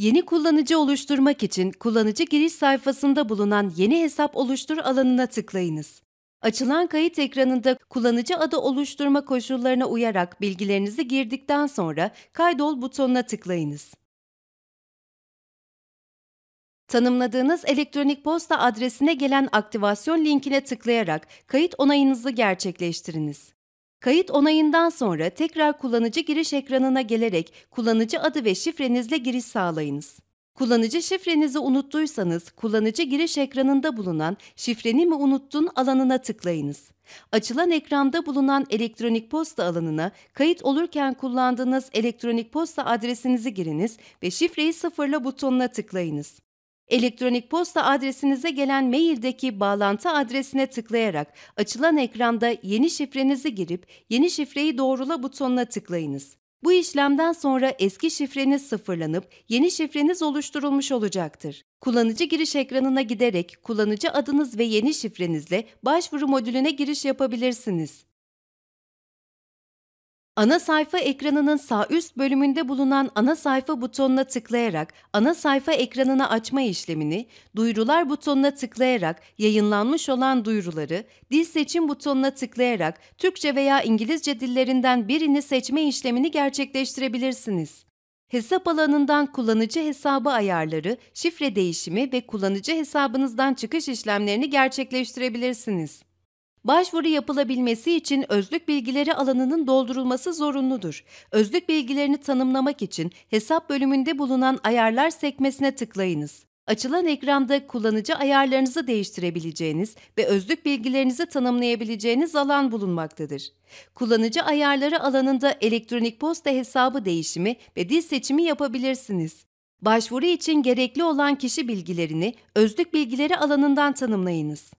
Yeni kullanıcı oluşturmak için kullanıcı giriş sayfasında bulunan Yeni hesap oluştur alanına tıklayınız. Açılan kayıt ekranında kullanıcı adı oluşturma koşullarına uyarak bilgilerinizi girdikten sonra kaydol butonuna tıklayınız. Tanımladığınız elektronik posta adresine gelen aktivasyon linkine tıklayarak kayıt onayınızı gerçekleştiriniz. Kayıt onayından sonra tekrar kullanıcı giriş ekranına gelerek kullanıcı adı ve şifrenizle giriş sağlayınız. Kullanıcı şifrenizi unuttuysanız kullanıcı giriş ekranında bulunan şifreni mi unuttun alanına tıklayınız. Açılan ekranda bulunan elektronik posta alanına kayıt olurken kullandığınız elektronik posta adresinizi giriniz ve şifreyi sıfırla butonuna tıklayınız. Elektronik posta adresinize gelen maildeki bağlantı adresine tıklayarak açılan ekranda yeni şifrenizi girip yeni şifreyi doğrula butonuna tıklayınız. Bu işlemden sonra eski şifreniz sıfırlanıp yeni şifreniz oluşturulmuş olacaktır. Kullanıcı giriş ekranına giderek kullanıcı adınız ve yeni şifrenizle başvuru modülüne giriş yapabilirsiniz. Ana sayfa ekranının sağ üst bölümünde bulunan ana sayfa butonuna tıklayarak ana sayfa ekranını açma işlemini, duyurular butonuna tıklayarak yayınlanmış olan duyuruları, dil seçim butonuna tıklayarak Türkçe veya İngilizce dillerinden birini seçme işlemini gerçekleştirebilirsiniz. Hesap alanından kullanıcı hesabı ayarları, şifre değişimi ve kullanıcı hesabınızdan çıkış işlemlerini gerçekleştirebilirsiniz. Başvuru yapılabilmesi için özlük bilgileri alanının doldurulması zorunludur. Özlük bilgilerini tanımlamak için hesap bölümünde bulunan ayarlar sekmesine tıklayınız. Açılan ekranda kullanıcı ayarlarınızı değiştirebileceğiniz ve özlük bilgilerinizi tanımlayabileceğiniz alan bulunmaktadır. Kullanıcı ayarları alanında elektronik posta hesabı değişimi ve dil seçimi yapabilirsiniz. Başvuru için gerekli olan kişi bilgilerini özlük bilgileri alanından tanımlayınız.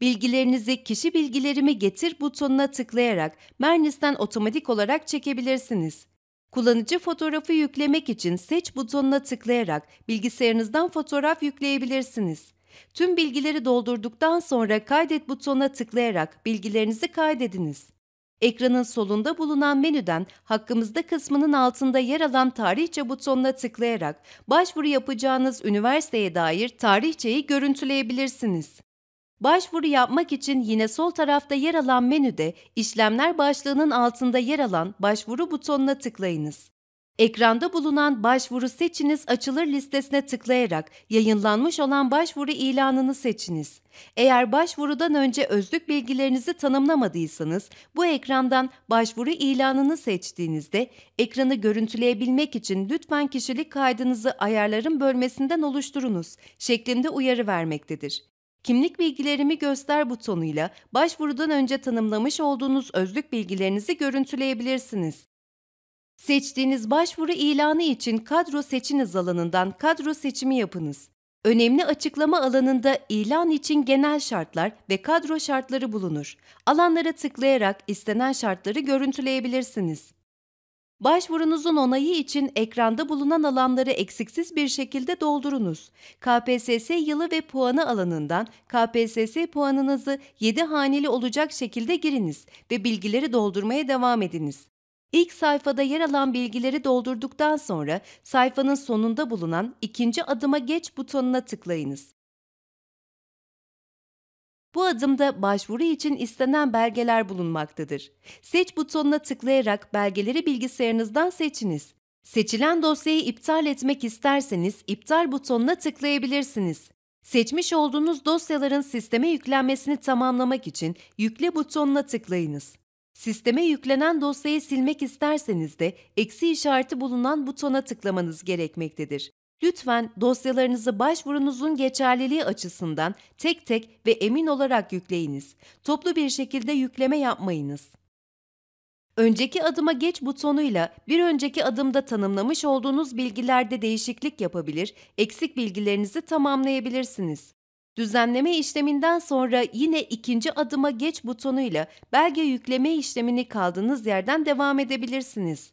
Bilgilerinizi kişi bilgilerimi getir butonuna tıklayarak Mernis'ten otomatik olarak çekebilirsiniz. Kullanıcı fotoğrafı yüklemek için seç butonuna tıklayarak bilgisayarınızdan fotoğraf yükleyebilirsiniz. Tüm bilgileri doldurduktan sonra kaydet butonuna tıklayarak bilgilerinizi kaydediniz. Ekranın solunda bulunan menüden hakkımızda kısmının altında yer alan tarihçe butonuna tıklayarak başvuru yapacağınız üniversiteye dair tarihçeyi görüntüleyebilirsiniz. Başvuru yapmak için yine sol tarafta yer alan menüde işlemler başlığının altında yer alan başvuru butonuna tıklayınız. Ekranda bulunan başvuru seçiniz açılır listesine tıklayarak yayınlanmış olan başvuru ilanını seçiniz. Eğer başvurudan önce özlük bilgilerinizi tanımlamadıysanız bu ekrandan başvuru ilanını seçtiğinizde ekranı görüntüleyebilmek için lütfen kişilik kaydınızı ayarların bölmesinden oluşturunuz şeklinde uyarı vermektedir kimlik bilgilerimi göster butonuyla başvurudan önce tanımlamış olduğunuz özlük bilgilerinizi görüntüleyebilirsiniz. Seçtiğiniz başvuru ilanı için kadro seçiniz alanından kadro seçimi yapınız. Önemli açıklama alanında ilan için genel şartlar ve kadro şartları bulunur. Alanlara tıklayarak istenen şartları görüntüleyebilirsiniz. Başvurunuzun onayı için ekranda bulunan alanları eksiksiz bir şekilde doldurunuz. KPSS yılı ve puanı alanından KPSS puanınızı 7 haneli olacak şekilde giriniz ve bilgileri doldurmaya devam ediniz. İlk sayfada yer alan bilgileri doldurduktan sonra sayfanın sonunda bulunan ikinci adıma geç butonuna tıklayınız. Bu adımda başvuru için istenen belgeler bulunmaktadır. Seç butonuna tıklayarak belgeleri bilgisayarınızdan seçiniz. Seçilen dosyayı iptal etmek isterseniz iptal butonuna tıklayabilirsiniz. Seçmiş olduğunuz dosyaların sisteme yüklenmesini tamamlamak için yükle butonuna tıklayınız. Sisteme yüklenen dosyayı silmek isterseniz de eksi işareti bulunan butona tıklamanız gerekmektedir. Lütfen dosyalarınızı başvurunuzun geçerliliği açısından tek tek ve emin olarak yükleyiniz. Toplu bir şekilde yükleme yapmayınız. Önceki adıma geç butonuyla bir önceki adımda tanımlamış olduğunuz bilgilerde değişiklik yapabilir, eksik bilgilerinizi tamamlayabilirsiniz. Düzenleme işleminden sonra yine ikinci adıma geç butonuyla belge yükleme işlemini kaldığınız yerden devam edebilirsiniz.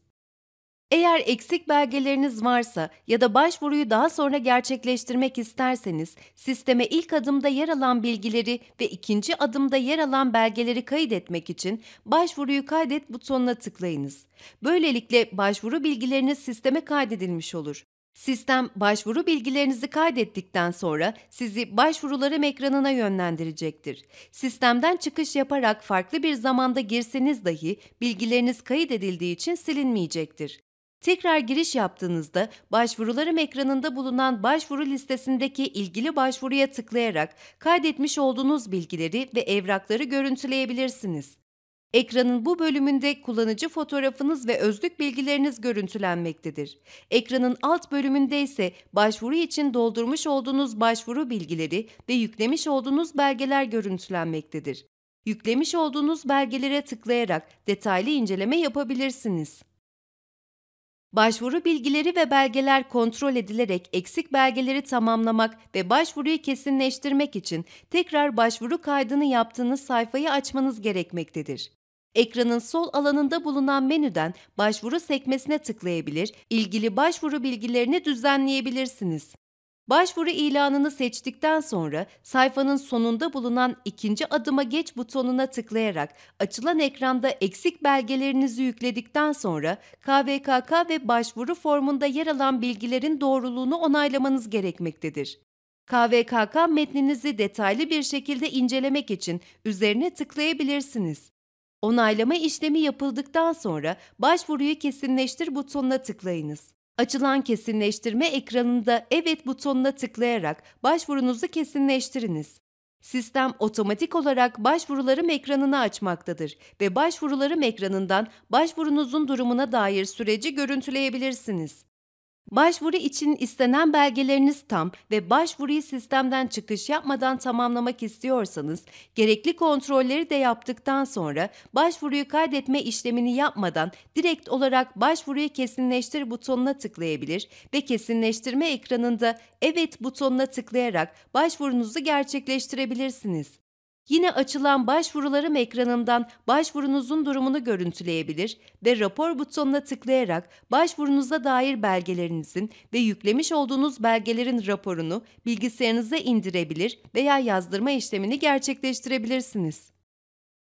Eğer eksik belgeleriniz varsa ya da başvuruyu daha sonra gerçekleştirmek isterseniz, sisteme ilk adımda yer alan bilgileri ve ikinci adımda yer alan belgeleri kaydetmek için başvuruyu kaydet butonuna tıklayınız. Böylelikle başvuru bilgileriniz sisteme kaydedilmiş olur. Sistem başvuru bilgilerinizi kaydettikten sonra sizi başvurularım ekranına yönlendirecektir. Sistemden çıkış yaparak farklı bir zamanda girseniz dahi bilgileriniz kaydedildiği için silinmeyecektir. Tekrar giriş yaptığınızda başvurularım ekranında bulunan başvuru listesindeki ilgili başvuruya tıklayarak kaydetmiş olduğunuz bilgileri ve evrakları görüntüleyebilirsiniz. Ekranın bu bölümünde kullanıcı fotoğrafınız ve özlük bilgileriniz görüntülenmektedir. Ekranın alt bölümünde ise başvuru için doldurmuş olduğunuz başvuru bilgileri ve yüklemiş olduğunuz belgeler görüntülenmektedir. Yüklemiş olduğunuz belgelere tıklayarak detaylı inceleme yapabilirsiniz. Başvuru bilgileri ve belgeler kontrol edilerek eksik belgeleri tamamlamak ve başvuruyu kesinleştirmek için tekrar başvuru kaydını yaptığınız sayfayı açmanız gerekmektedir. Ekranın sol alanında bulunan menüden başvuru sekmesine tıklayabilir, ilgili başvuru bilgilerini düzenleyebilirsiniz. Başvuru ilanını seçtikten sonra sayfanın sonunda bulunan ikinci adıma geç butonuna tıklayarak açılan ekranda eksik belgelerinizi yükledikten sonra KVKK ve başvuru formunda yer alan bilgilerin doğruluğunu onaylamanız gerekmektedir. KVKK metninizi detaylı bir şekilde incelemek için üzerine tıklayabilirsiniz. Onaylama işlemi yapıldıktan sonra başvuruyu kesinleştir butonuna tıklayınız. Açılan kesinleştirme ekranında evet butonuna tıklayarak başvurunuzu kesinleştiriniz. Sistem otomatik olarak başvurularım ekranını açmaktadır ve başvurularım ekranından başvurunuzun durumuna dair süreci görüntüleyebilirsiniz. Başvuru için istenen belgeleriniz tam ve başvuruyu sistemden çıkış yapmadan tamamlamak istiyorsanız, gerekli kontrolleri de yaptıktan sonra başvuruyu kaydetme işlemini yapmadan direkt olarak başvuruyu kesinleştir butonuna tıklayabilir ve kesinleştirme ekranında evet butonuna tıklayarak başvurunuzu gerçekleştirebilirsiniz. Yine açılan başvurularım ekranından başvurunuzun durumunu görüntüleyebilir ve rapor butonuna tıklayarak başvurunuza dair belgelerinizin ve yüklemiş olduğunuz belgelerin raporunu bilgisayarınıza indirebilir veya yazdırma işlemini gerçekleştirebilirsiniz.